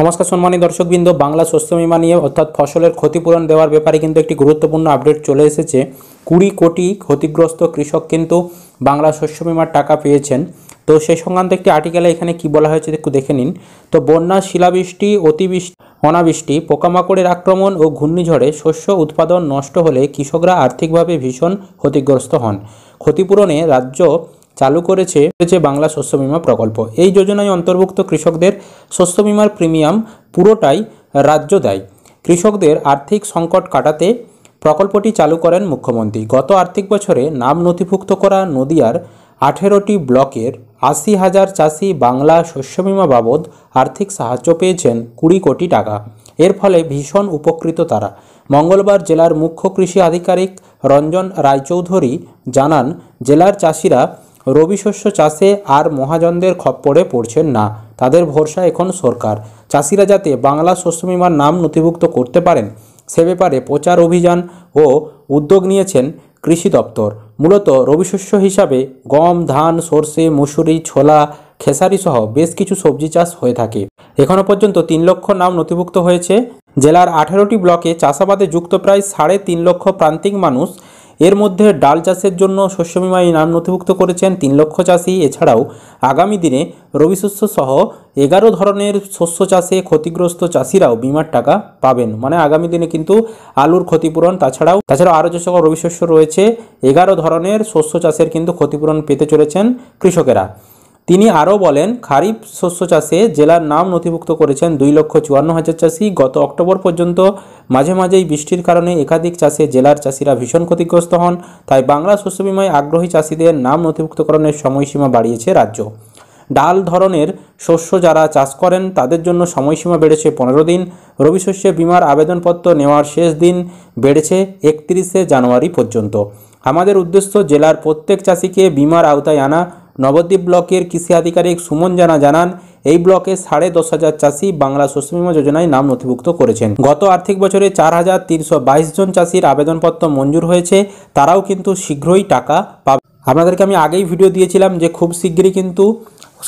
নমস্কার সম্মানী দর্শকবৃন্দ বাংলা শস্য বীমা নিয়ে অর্থাৎ ফসলের ক্ষতিপূরণ দেওয়ার ব্যাপারে কিন্তু একটি গুরুত্বপূর্ণ আপডেট চলে এসেছে কুড়ি কোটি ক্ষতিগ্রস্ত কৃষক কিন্তু বাংলা শস্য বীমার টাকা পেয়েছেন তো সেই সংক্রান্ত একটি আর্টিকেলে এখানে কি বলা হয়েছে একটু দেখে নিন তো বন্যা শিলাবৃষ্টি অতিবৃষ্টি অনাবৃষ্টি পোকামাকড়ের আক্রমণ ও ঘূর্ণিঝড়ে শস্য উৎপাদন নষ্ট হলে কৃষকরা আর্থিকভাবে ভীষণ ক্ষতিগ্রস্ত হন ক্ষতিপূরণে রাজ্য চালু করেছে রয়েছে বাংলা শস্য বিমা প্রকল্প এই যোজনায় অন্তর্ভুক্ত কৃষকদের শস্য বিমার প্রিমিয়াম পুরোটাই রাজ্য দেয় কৃষকদের আর্থিক সংকট কাটাতে প্রকল্পটি চালু করেন মুখ্যমন্ত্রী গত আর্থিক বছরে নাম নথিভুক্ত করা নদিয়ার আঠেরোটি ব্লকের আশি হাজার চাষি বাংলা শস্য বিমা বাবদ আর্থিক সাহায্য পেয়েছেন কুড়ি কোটি টাকা এর ফলে ভীষণ উপকৃত তারা মঙ্গলবার জেলার মুখ্য কৃষি আধিকারিক রঞ্জন রায়চৌধুরী জানান জেলার চাষিরা রবি শস্য চাষে আর মহাজনদের খপ্পরে পড়ছেন না তাদের ভরসা এখন সরকার চাষিরা যাতে বাংলা শস্য বিমার নাম নথিভুক্ত করতে পারেন সে ব্যাপারে প্রচার অভিযান ও উদ্যোগ নিয়েছেন কৃষি দপ্তর মূলত রবি শস্য হিসাবে গম ধান সর্ষে মুসুরি ছোলা খেসারি সহ বেশ কিছু সবজি চাষ হয়ে থাকে এখনও পর্যন্ত তিন লক্ষ নাম নথিভুক্ত হয়েছে জেলার আঠেরোটি ব্লকে চাষাবাদে যুক্ত প্রায় সাড়ে তিন লক্ষ প্রান্তিক মানুষ এর মধ্যে ডাল চাষের জন্য শস্য বিমায় নাম নথিভুক্ত করেছেন তিন লক্ষ চাষি এছাড়াও আগামী দিনে রবি শস্য সহ এগারো ধরনের শস্য চাষে ক্ষতিগ্রস্ত চাষিরাও বিমার টাকা পাবেন মানে আগামী দিনে কিন্তু আলুর ক্ষতিপূরণ তাছাড়াও তাছাড়াও আরও যে সকল রবি শস্য রয়েছে এগারো ধরনের শস্য চাষের কিন্তু ক্ষতিপূরণ পেতে চলেছেন কৃষকেরা তিনি আরও বলেন খারিফ শস্য চাষে জেলার নাম নথিভুক্ত করেছেন দুই লক্ষ চুয়ান্ন হাজার চাষি গত অক্টোবর পর্যন্ত মাঝে মাঝেই বৃষ্টির কারণে একাধিক চাষে জেলার চাষিরা ভীষণ ক্ষতিগ্রস্ত হন তাই বাংলা শস্য বিমায় আগ্রহী চাষিদের নাম নথিভুক্তকরণের সময়সীমা বাড়িয়েছে রাজ্য ডাল ধরনের শস্য যারা চাষ করেন তাদের জন্য সময়সীমা বেড়েছে পনেরো দিন রবি শস্যে বিমার আবেদনপত্র নেওয়ার শেষ দিন বেড়েছে একত্রিশে জানুয়ারি পর্যন্ত আমাদের উদ্দেশ্য জেলার প্রত্যেক চাষিকে বিমার আওতায় আনা নবদ্বীপ ব্লকের কৃষি আধিকারিক সুমন জানা জানান এই ব্লকে সাড়ে দশ হাজার চাষি বাংলা শস্য বীমা যোজনায় নাম নথিভুক্ত করেছেন গত আর্থিক বছরে চার হাজার তিনশো বাইশ জন চাষির আবেদনপত্র মঞ্জুর হয়েছে তারাও কিন্তু শীঘ্রই টাকা পাবে আপনাদেরকে আমি আগেই ভিডিও দিয়েছিলাম যে খুব শীঘ্রই কিন্তু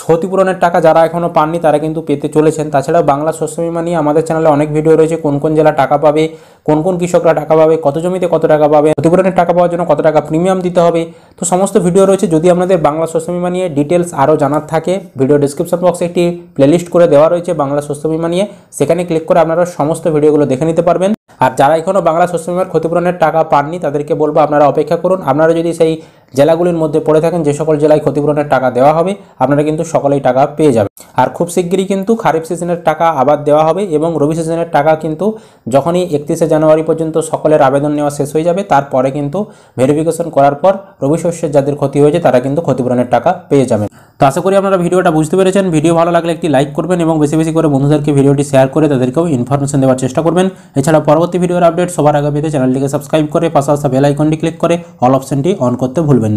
ক্ষতিপূরণের টাকা যারা এখনও পাননি তারা কিন্তু পেতে চলেছেন তাছাড়া বাংলা শস্য বিমা নিয়ে আমাদের চ্যানেলে অনেক ভিডিও রয়েছে কোন কোন জেলা টাকা পাবে কোন কোন কৃষকরা টাকা পাবে কত জমিতে কত টাকা পাবে ক্ষতিপূরণের টাকা পাওয়ার জন্য কত টাকা প্রিমিয়াম দিতে হবে তো সমস্ত ভিডিও রয়েছে যদি আপনাদের বাংলা শস্য বিমা নিয়ে ডিটেলস আরও জানার থাকে ভিডিও ডিসক্রিপশন বক্সে একটি প্লেলিস্ট করে দেওয়া রয়েছে বাংলা শস্য বিমা নিয়ে সেখানে ক্লিক করে আপনারা সমস্ত ভিডিওগুলো দেখে নিতে পারবেন আর যারা এখনও বাংলা শস্য বিমার ক্ষতিপূরণের টাকা পাননি তাদেরকে বলবো আপনারা অপেক্ষা করুন আপনারা যদি সেই জেলাগুলির মধ্যে পড়ে থাকেন যে সকল জেলায় ক্ষতিপূরণের টাকা দেওয়া হবে আপনারা কিন্তু সকলেই টাকা পেয়ে যাবেন আর খুব শিগগিরই কিন্তু খারিফ সিজনের টাকা আবার দেওয়া হবে এবং রবি সিজনের টাকা কিন্তু যখনই একত্রিশে জানুয়ারি পর্যন্ত সকলের আবেদন নেওয়া শেষ হয়ে যাবে তারপরে কিন্তু ভেরিফিকেশন করার পর রবি শস্যের যাদের ক্ষতি হয়েছে তারা কিন্তু ক্ষতিপূরণের টাকা পেয়ে যাবেন তো আশা করি আপনারা ভিডিওটা বুঝতে পেরেছেন ভিডিও ভালো লাগলে একটি লাইক করবেন এবং বেশি বেশি করে বন্ধুদেরকে ভিডিওটি শেয়ার করে তাদেরকেও ইনফরমেশন দেওয়ার চেষ্টা করবেন এছাড়া পরবর্তী ভিডিওর আপডেট সবার আগে পেতে চ্যানেলটিকে সাবস্ক্রাইব করে পাশাপাশি বেল আইকনটি ক্লিক করে অল অপশনটি অন করতে ভুল بالنار